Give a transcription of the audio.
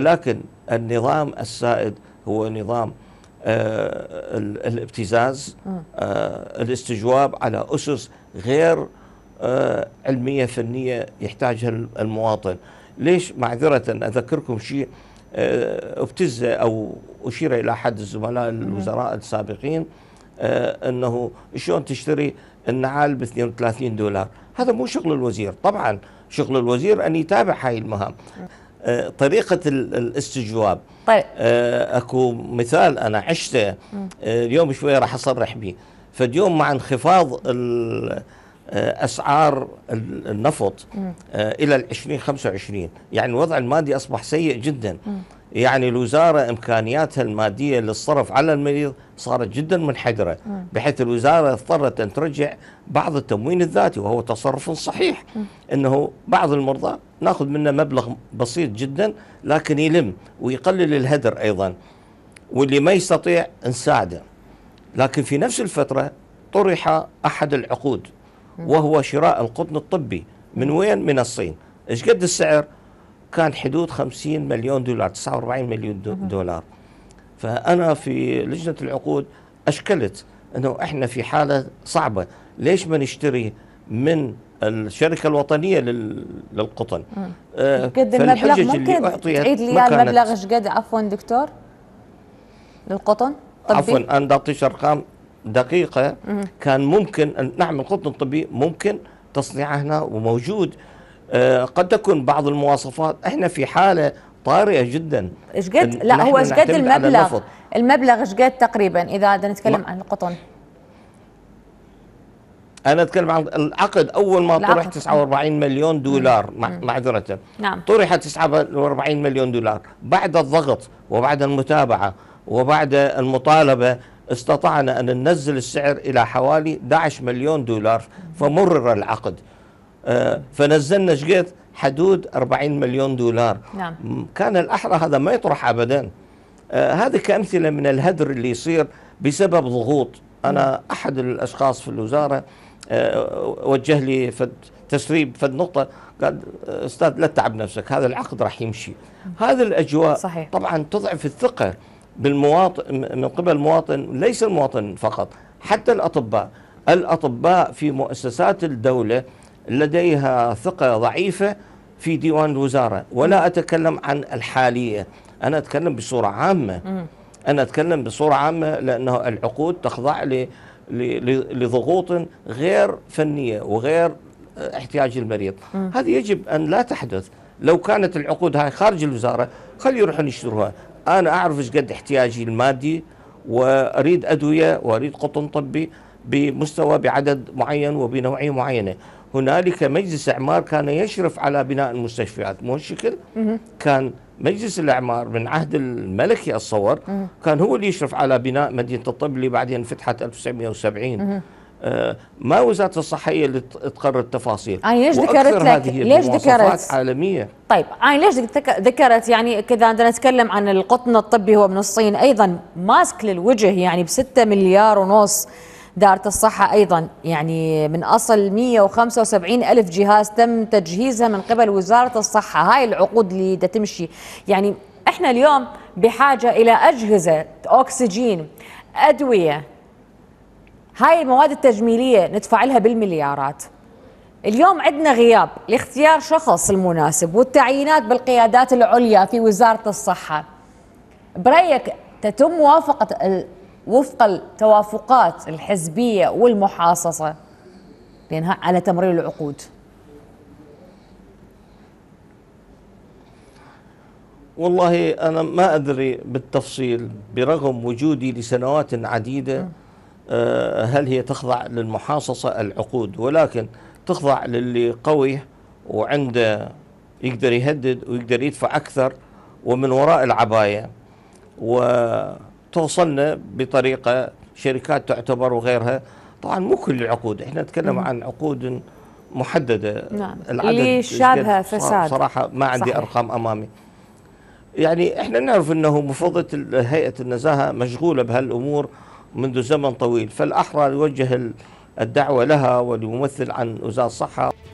ولكن النظام السائد هو نظام آه الابتزاز آه. آه الاستجواب على أسس غير آه علمية فنية يحتاجها المواطن ليش معذرة أذكركم شيء آه، ابتز أو أشير إلى أحد الزملاء الوزراء السابقين آه، أنه شلون تشتري النعال ب 32 دولار هذا مو شغل الوزير طبعا شغل الوزير أن يتابع هاي المهام آه، طريقه الاستجواب طيب آه، اكو مثال انا عشته آه، اليوم شويه راح اصرح به فاليوم مع انخفاض اسعار النفط الى ال 20 25 يعني الوضع المادي اصبح سيء جدا يعني الوزاره امكانياتها الماديه للصرف على المريض صارت جدا منحدره بحيث الوزاره اضطرت ان ترجع بعض التموين الذاتي وهو تصرف صحيح انه بعض المرضى ناخذ منه مبلغ بسيط جدا لكن يلم ويقلل الهدر ايضا واللي ما يستطيع نساعده لكن في نفس الفتره طرح احد العقود وهو شراء القطن الطبي من وين؟ من الصين ايش قد السعر؟ كان حدود 50 مليون دولار 49 مليون دولار فانا في لجنه العقود اشكلت انه احنا في حاله صعبه ليش ما نشتري من الشركه الوطنيه للقطن آه قد آه، المبلغ ممكن تعيد لي المبلغ ايش قد عفوا دكتور للقطن طبي عفوا انا اعطيك ارقام دقيقه مم. كان ممكن نعمل القطن الطبي ممكن تصنيعه هنا وموجود آه، قد تكون بعض المواصفات احنا في حاله طارئه جدا ايش قد لا هو ايش قد المبلغ المبلغ ايش قد تقريبا اذا بدنا نتكلم عن القطن انا اتكلم عن العقد اول ما العقد. طرح 49 مليون دولار معذره نعم طرح 49 مليون دولار بعد الضغط وبعد المتابعه وبعد المطالبه استطعنا ان ننزل السعر الى حوالي 11 مليون دولار فمرر العقد آه، فنزلنا شقيت حدود 40 مليون دولار نعم. كان الأحرى هذا ما يطرح أبدا آه، هذه كأمثلة من الهدر اللي يصير بسبب ضغوط أنا نعم. أحد الأشخاص في الوزارة آه، وجه لي فد تسريب فد نقطة قال أستاذ لا تتعب نفسك هذا العقد راح يمشي هذه الأجواء صحيح. طبعا تضعف الثقة بالمواطن من قبل المواطن ليس المواطن فقط حتى الأطباء الأطباء في مؤسسات الدولة لديها ثقة ضعيفة في ديوان الوزارة ولا أتكلم عن الحالية أنا أتكلم بصورة عامة أنا أتكلم بصورة عامة لأنه العقود تخضع لضغوط غير فنية وغير آه، احتياج المريض هذه يجب أن لا تحدث لو كانت العقود هاي خارج الوزارة خلي يروحون يشتروها أنا أعرف إيش قد احتياجي المادي وأريد أدوية وأريد قطن طبي بمستوى بعدد معين وبنوعية معينة هنالك مجلس اعمار كان يشرف على بناء المستشفيات مو الشكل كان مجلس الاعمار من عهد الملكي اتصور كان هو اللي يشرف على بناء مدينه الطب اللي بعدين فتحت 1970 آه، ما وزاره الصحه هي اللي تقرر التفاصيل انا ليش ذكرت لك ليش ذكرت عالميه طيب انا ليش ذكرت يعني كذا عندنا نتكلم عن القطن الطبي هو من الصين ايضا ماسك للوجه يعني ب 6 مليار ونص دائرة الصحة أيضا يعني من أصل 175 ألف جهاز تم تجهيزها من قبل وزارة الصحة هاي العقود اللي تمشي يعني احنا اليوم بحاجة إلى أجهزة أكسجين أدوية هاي المواد التجميلية ندفع لها بالمليارات اليوم عندنا غياب لاختيار شخص المناسب والتعيينات بالقيادات العليا في وزارة الصحة برأيك تتم موافقة وفق التوافقات الحزبية والمحاصصة بينها على تمرير العقود والله أنا ما أدري بالتفصيل برغم وجودي لسنوات عديدة آه، هل هي تخضع للمحاصصة العقود ولكن تخضع للي قوي وعنده يقدر يهدد ويقدر يدفع أكثر ومن وراء العباية و توصلنا بطريقه شركات تعتبر وغيرها طبعا مو كل العقود احنا نتكلم عن عقود محدده نعم اللي شابها فساد صراحه ما عندي صحيح. ارقام امامي يعني احنا نعرف انه مفوضه هيئه النزاهه مشغوله بهالامور منذ زمن طويل فالاحرى يوجه الدعوه لها ولممثل عن وزاره الصحه